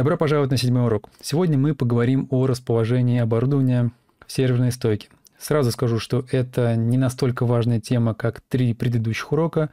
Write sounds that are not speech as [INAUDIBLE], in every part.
Добро пожаловать на седьмой урок. Сегодня мы поговорим о расположении оборудования в серверной стойке. Сразу скажу, что это не настолько важная тема, как три предыдущих урока,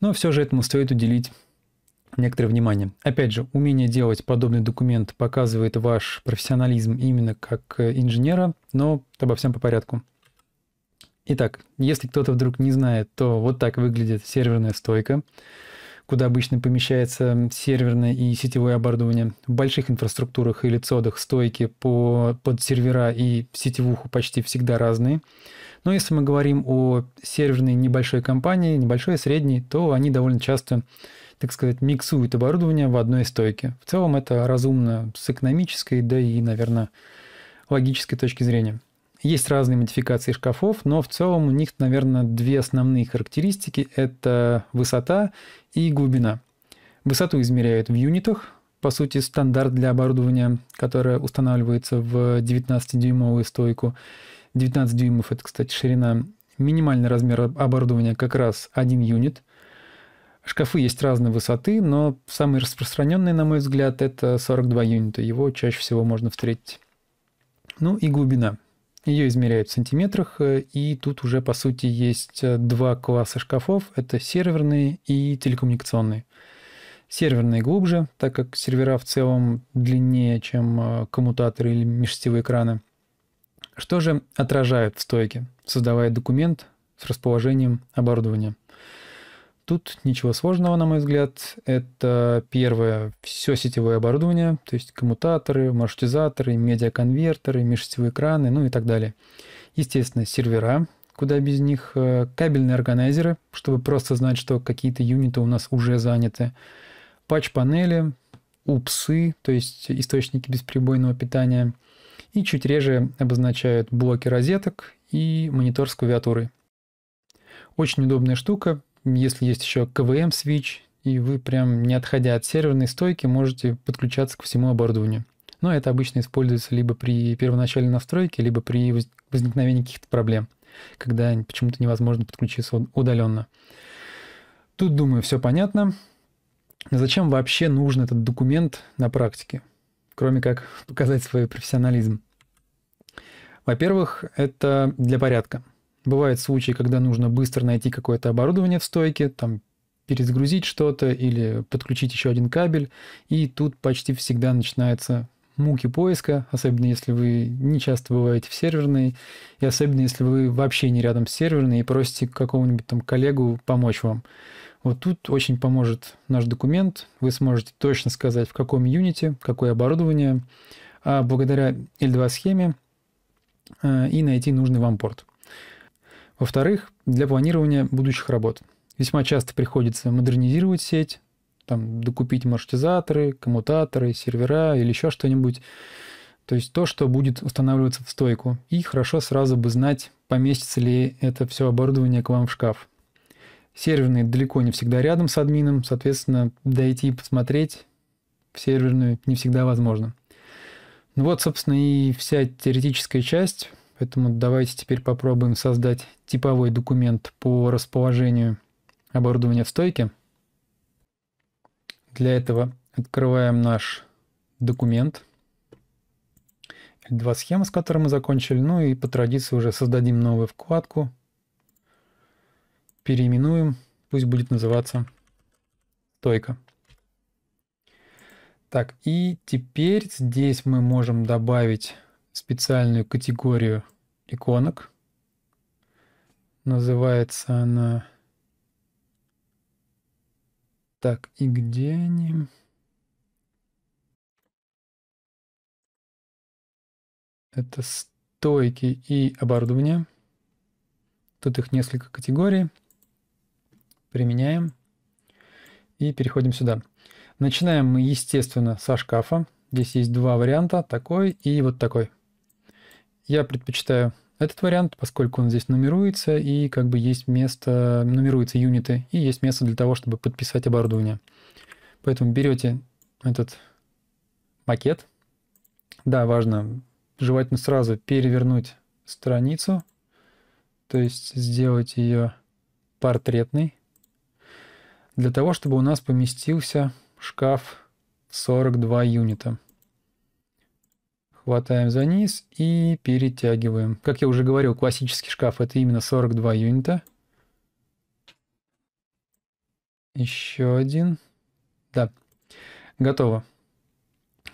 но все же этому стоит уделить некоторое внимание. Опять же, умение делать подобный документ показывает ваш профессионализм именно как инженера, но обо всем по порядку. Итак, если кто-то вдруг не знает, то вот так выглядит серверная стойка куда обычно помещается серверное и сетевое оборудование. В больших инфраструктурах или цодах стойки по, под сервера и сетевуху почти всегда разные. Но если мы говорим о серверной небольшой компании, небольшой средней, то они довольно часто, так сказать, миксуют оборудование в одной стойке. В целом это разумно с экономической, да и, наверное, логической точки зрения. Есть разные модификации шкафов, но в целом у них, наверное, две основные характеристики – это высота и глубина. Высоту измеряют в юнитах, по сути, стандарт для оборудования, которое устанавливается в 19-дюймовую стойку. 19 дюймов – это, кстати, ширина. Минимальный размер оборудования как раз один юнит. Шкафы есть разной высоты, но самый распространенный, на мой взгляд, это 42 юнита. Его чаще всего можно встретить. Ну и глубина – ее измеряют в сантиметрах, э, и тут уже, по сути, есть э, два класса шкафов. Это серверные и телекоммуникационные. Серверные глубже, так как сервера в целом длиннее, чем э, коммутаторы или межсетевые экраны. Что же отражают в стойке, создавая документ с расположением оборудования? Тут ничего сложного, на мой взгляд. Это первое, все сетевое оборудование, то есть коммутаторы, маршрутизаторы, медиаконвертеры, межсетевые экраны, ну и так далее. Естественно, сервера, куда без них, э, кабельные органайзеры, чтобы просто знать, что какие-то юниты у нас уже заняты, патч-панели, упсы, то есть источники бесперебойного питания, и чуть реже обозначают блоки розеток и монитор с клавиатурой. Очень удобная штука, если есть еще КВМ Switch, и вы прям не отходя от серверной стойки можете подключаться к всему оборудованию. Но это обычно используется либо при первоначальной настройке, либо при возникновении каких-то проблем, когда почему-то невозможно подключиться удаленно. Тут, думаю, все понятно. Но Зачем вообще нужен этот документ на практике, кроме как [LAUGHS] показать свой профессионализм? Во-первых, это для порядка. Бывают случаи, когда нужно быстро найти какое-то оборудование в стойке, там перезагрузить что-то или подключить еще один кабель, и тут почти всегда начинается муки поиска, особенно если вы не часто бываете в серверной, и особенно если вы вообще не рядом с серверной и просите какого-нибудь там коллегу помочь вам. Вот тут очень поможет наш документ, вы сможете точно сказать, в каком юните, какое оборудование, а благодаря L2 схеме э, и найти нужный вам порт. Во-вторых, для планирования будущих работ. Весьма часто приходится модернизировать сеть, там, докупить маршрутизаторы, коммутаторы, сервера или еще что-нибудь. То есть то, что будет устанавливаться в стойку. И хорошо сразу бы знать, поместится ли это все оборудование к вам в шкаф. Серверные далеко не всегда рядом с админом, соответственно, дойти и посмотреть в серверную не всегда возможно. Ну вот, собственно, и вся теоретическая часть. Поэтому давайте теперь попробуем создать типовой документ по расположению оборудования в стойке. Для этого открываем наш документ. Два схемы, с которыми мы закончили. Ну и по традиции уже создадим новую вкладку. Переименуем. Пусть будет называться стойка. Так, и теперь здесь мы можем добавить специальную категорию иконок. Называется она... Так, и где они? Это стойки и оборудование. Тут их несколько категорий. Применяем. И переходим сюда. Начинаем мы, естественно, со шкафа. Здесь есть два варианта, такой и вот такой я предпочитаю этот вариант, поскольку он здесь нумеруется, и как бы есть место, нумеруются юниты, и есть место для того, чтобы подписать оборудование. Поэтому берете этот макет. Да, важно, желательно сразу перевернуть страницу, то есть сделать ее портретной, для того, чтобы у нас поместился шкаф 42 юнита. Хватаем за низ и перетягиваем. Как я уже говорил, классический шкаф это именно 42 юнита. Еще один. Да, готово.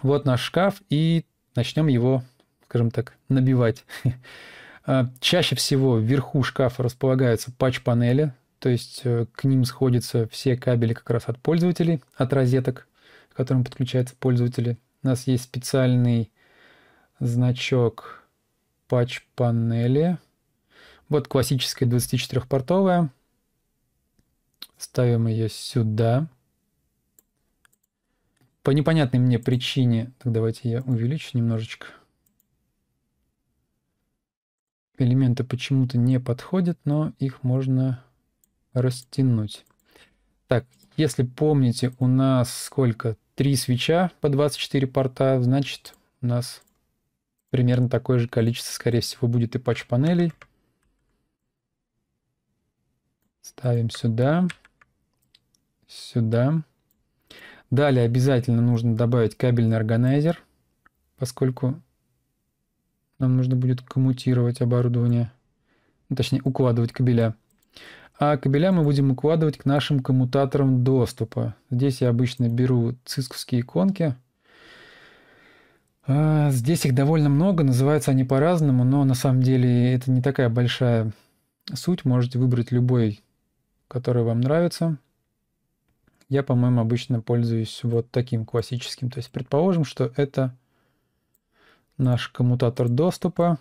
Вот наш шкаф, и начнем его, скажем так, набивать. [LAUGHS] А, чаще всего вверху шкафа располагаются патч-панели, то есть э, к ним сходятся все кабели как раз от пользователей, от розеток, к которым подключаются пользователи. У нас есть специальный значок патч-панели. Вот классическая 24-портовая. Ставим ее сюда. По непонятной мне причине... Так, давайте я увеличу немножечко. Элементы почему-то не подходят, но их можно растянуть. Так, если помните, у нас сколько? Три свеча по 24 порта, значит, у нас Примерно такое же количество, скорее всего, будет и патч-панелей. Ставим сюда, сюда. Далее обязательно нужно добавить кабельный органайзер, поскольку нам нужно будет коммутировать оборудование, ну, точнее укладывать кабеля. А кабеля мы будем укладывать к нашим коммутаторам доступа. Здесь я обычно беру цисковские иконки – а, здесь их довольно много, называются они по-разному, но на самом деле это не такая большая суть. Можете выбрать любой, который вам нравится. Я, по-моему, обычно пользуюсь вот таким классическим. То есть предположим, что это наш коммутатор доступа.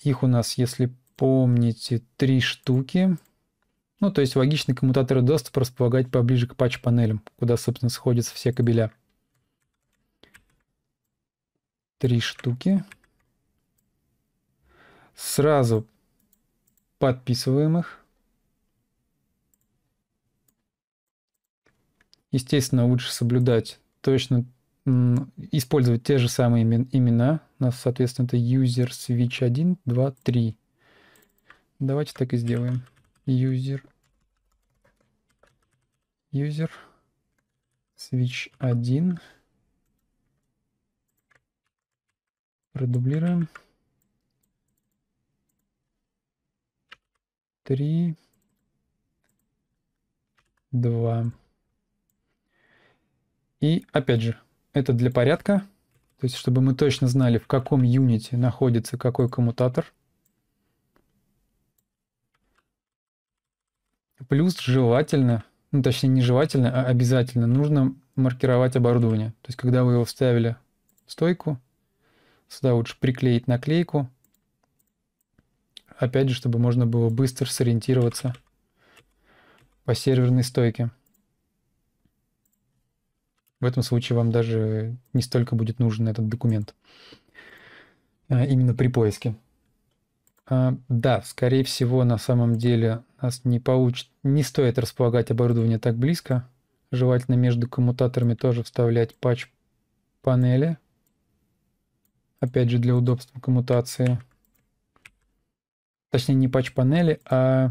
Их у нас, если помните, три штуки. Ну, то есть логично коммутатор доступа располагать поближе к патч-панелям, куда, собственно, сходятся все кабеля три штуки. Сразу подписываем их. Естественно, лучше соблюдать точно, использовать те же самые имена. У нас, соответственно, это user switch 1, 2, 3. Давайте так и сделаем. User. User. Switch 1. Продублируем. Три. Два. И опять же, это для порядка. То есть, чтобы мы точно знали, в каком юните находится какой коммутатор. Плюс желательно, ну точнее не желательно, а обязательно нужно маркировать оборудование. То есть, когда вы его вставили в стойку, Сюда лучше приклеить наклейку. Опять же, чтобы можно было быстро сориентироваться по серверной стойке. В этом случае вам даже не столько будет нужен этот документ. А именно при поиске. А, да, скорее всего, на самом деле нас не получит, не стоит располагать оборудование так близко. Желательно между коммутаторами тоже вставлять патч панели, Опять же, для удобства коммутации. Точнее, не патч-панели, а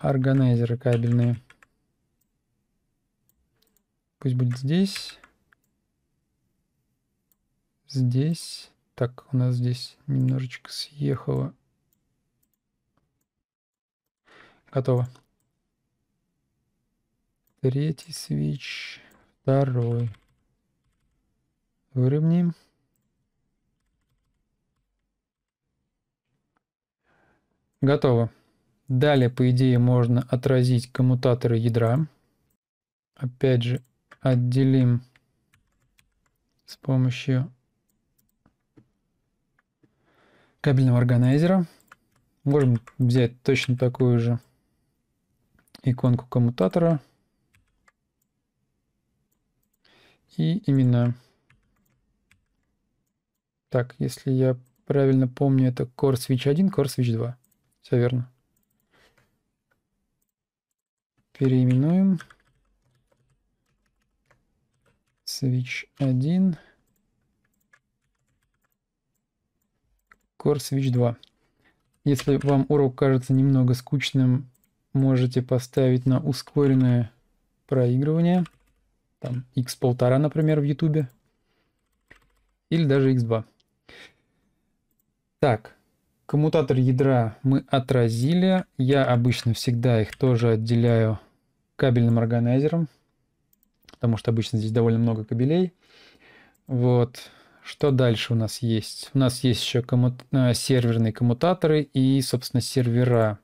органайзеры кабельные. Пусть будет здесь. Здесь. Так, у нас здесь немножечко съехало. Готово. Третий свич. Второй выровняем. Готово. Далее, по идее, можно отразить коммутаторы ядра. Опять же, отделим с помощью кабельного органайзера. Можем взять точно такую же иконку коммутатора и имена. Так, если я правильно помню, это Core Switch 1, Core Switch 2. Все верно. Переименуем. Switch 1. Core Switch 2. Если вам урок кажется немного скучным, можете поставить на ускоренное проигрывание. Там x полтора, например, в YouTube. Или даже x2. Так, коммутатор ядра мы отразили. Я обычно всегда их тоже отделяю кабельным органайзером, потому что обычно здесь довольно много кабелей. Вот. Что дальше у нас есть? У нас есть еще коммут... Э, серверные коммутаторы и, собственно, сервера.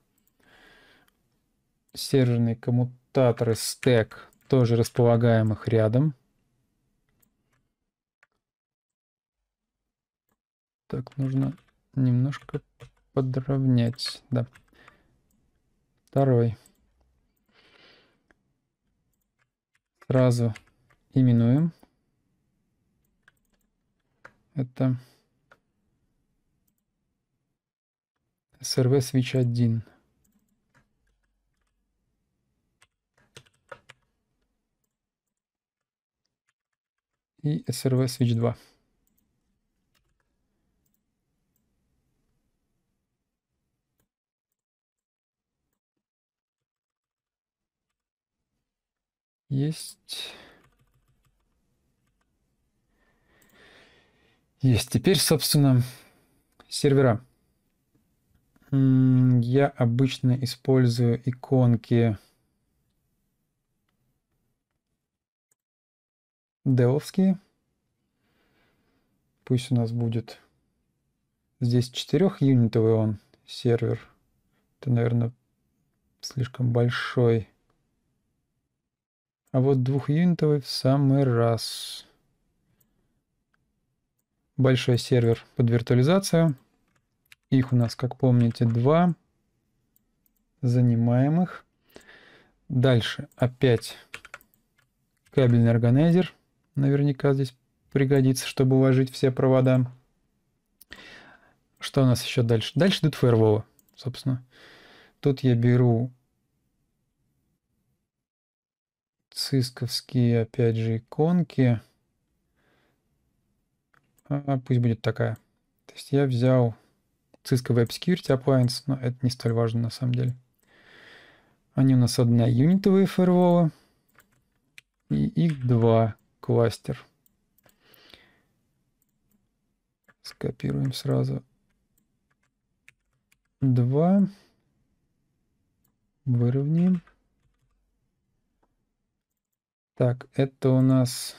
Серверные коммутаторы стек тоже располагаем их рядом. Так, нужно немножко подровнять, да. Второй. Сразу именуем. Это SRV Switch 1. И SRV Switch 2. Есть. Есть. Теперь, собственно, сервера. Я обычно использую иконки девовские. Пусть у нас будет здесь четырехюнитовый он сервер. Это, наверное, слишком большой. А вот двухюнитовый в самый раз. Большой сервер под виртуализацию. Их у нас, как помните, два занимаемых. Дальше опять кабельный органайзер. Наверняка здесь пригодится, чтобы уложить все провода. Что у нас еще дальше? Дальше идут фаерволы, собственно. Тут я беру цисковские, опять же, иконки. А, пусть будет такая. То есть я взял Cisco Web Security Appliance, но это не столь важно на самом деле. Они у нас одна юнитовые фаерволы, и их два кластер. Скопируем сразу. Два. Выровняем. Так, это у нас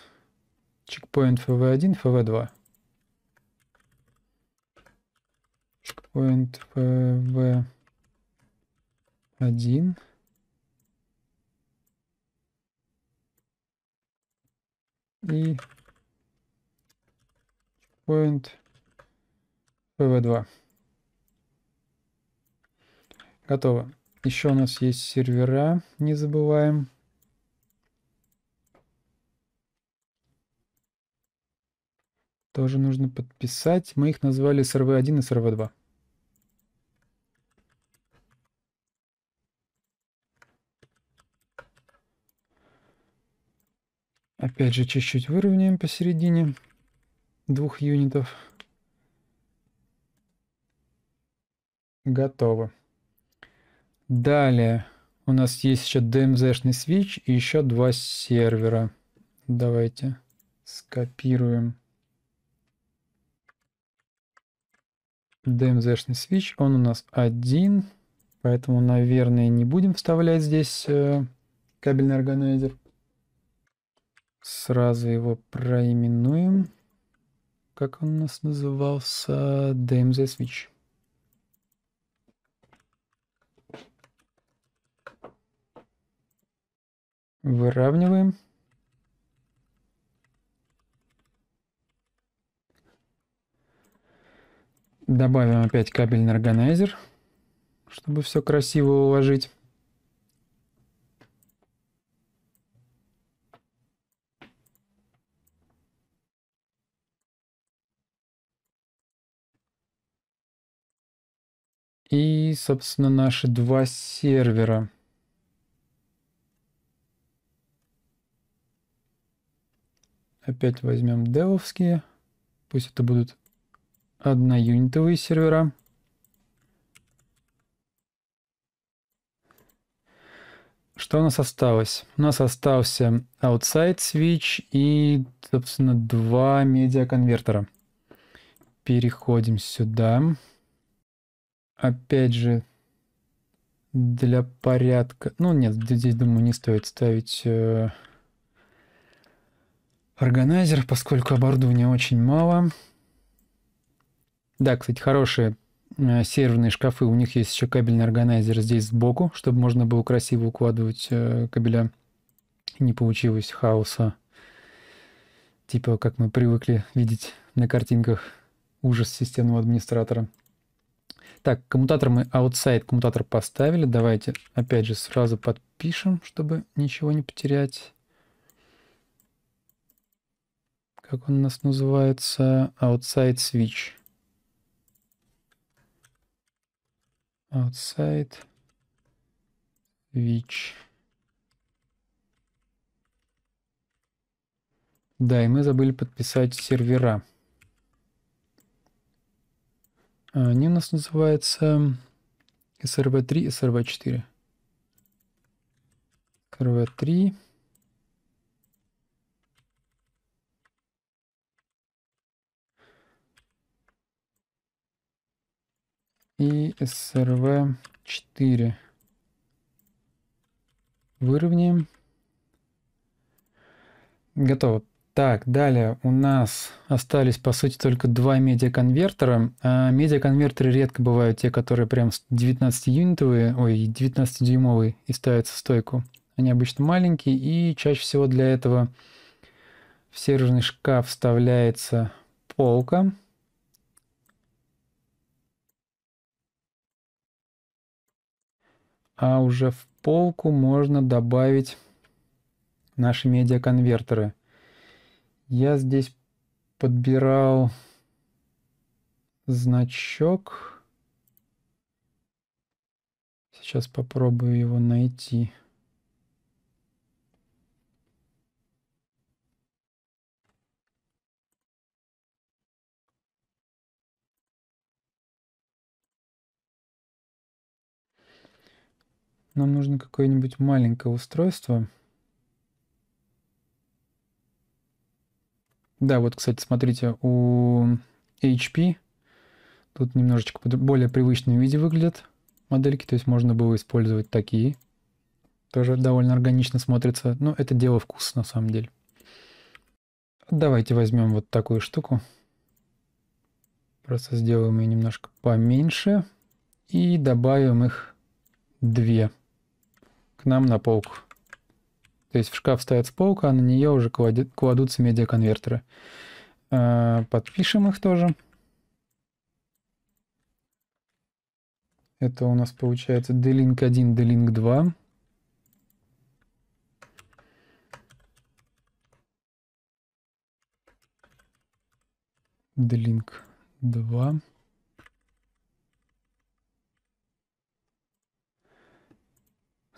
чекпоинт FV1, FV2. Чекпоинт FV1. И чекпоинт FV2. Готово. Еще у нас есть сервера, не забываем. Тоже нужно подписать. Мы их назвали СРВ-1 и СРВ-2. Опять же, чуть-чуть выровняем посередине двух юнитов. Готово. Далее у нас есть еще DMZ-шный свич и еще два сервера. Давайте скопируем. DMZ-шный switch, он у нас один, поэтому, наверное, не будем вставлять здесь э, кабельный органайзер. Сразу его проименуем. Как он у нас назывался? DMZ switch. Выравниваем. Добавим опять кабельный органайзер, чтобы все красиво уложить. И, собственно, наши два сервера. Опять возьмем девовские. Пусть это будут одноюнитовые сервера. Что у нас осталось? У нас остался Outside Switch и, собственно, два медиа конвертера. Переходим сюда. Опять же, для порядка... Ну, нет, здесь, думаю, не стоит ставить э, органайзер, поскольку оборудования очень мало. Да, кстати, хорошие э, серверные шкафы. У них есть еще кабельный органайзер здесь сбоку, чтобы можно было красиво укладывать э, кабеля. Не получилось хаоса. Типа, как мы привыкли видеть на картинках. Ужас системного администратора. Так, коммутатор мы outside коммутатор поставили. Давайте опять же сразу подпишем, чтобы ничего не потерять. Как он у нас называется? Outside switch. outside which. Да, и мы забыли подписать сервера. Они у нас называются SRV3, SRV4. SRV3. и SRV 4. Выровняем. Готово. Так, далее у нас остались, по сути, только два медиаконвертера. А медиаконвертеры редко бывают те, которые прям 19-юнитовые, ой, 19-дюймовые и ставятся в стойку. Они обычно маленькие, и чаще всего для этого в серверный шкаф вставляется полка а уже в полку можно добавить наши медиаконвертеры. Я здесь подбирал значок. Сейчас попробую его найти. Нам нужно какое-нибудь маленькое устройство. Да, вот, кстати, смотрите, у HP тут немножечко более привычном виде выглядят модельки, то есть можно было использовать такие. Тоже довольно органично смотрится, но это дело вкуса на самом деле. Давайте возьмем вот такую штуку. Просто сделаем ее немножко поменьше и добавим их две к нам на полку. То есть в шкаф стоят с полка, а на нее уже кладутся медиаконвертеры. А, подпишем их тоже. Это у нас получается D-Link 1, D-Link 2. D-Link 2.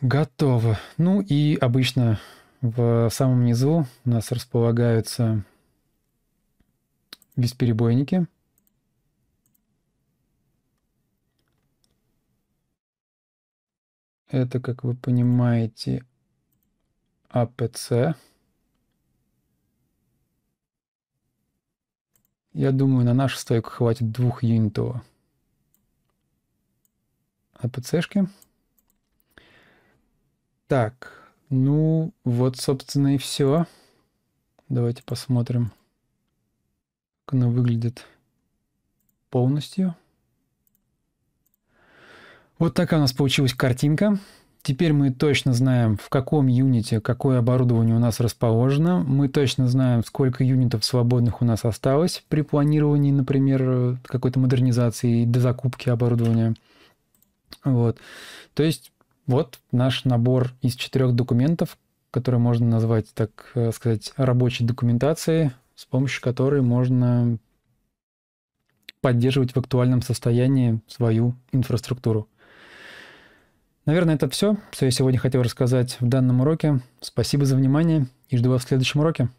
Готово. Ну и обычно в самом низу у нас располагаются бесперебойники. Это, как вы понимаете, APC. А Я думаю, на нашу стойку хватит двух юнитов. АПЦшки. шки так, ну вот, собственно, и все. Давайте посмотрим, как оно выглядит полностью. Вот такая у нас получилась картинка. Теперь мы точно знаем, в каком юните какое оборудование у нас расположено. Мы точно знаем, сколько юнитов свободных у нас осталось при планировании, например, э, какой-то модернизации и дозакупки оборудования. Вот. То есть вот наш набор из четырех документов, которые можно назвать, так э, сказать, рабочей документацией, с помощью которой можно поддерживать в актуальном состоянии свою инфраструктуру. Наверное, это все, что я сегодня хотел рассказать в данном уроке. Спасибо за внимание и жду вас в следующем уроке.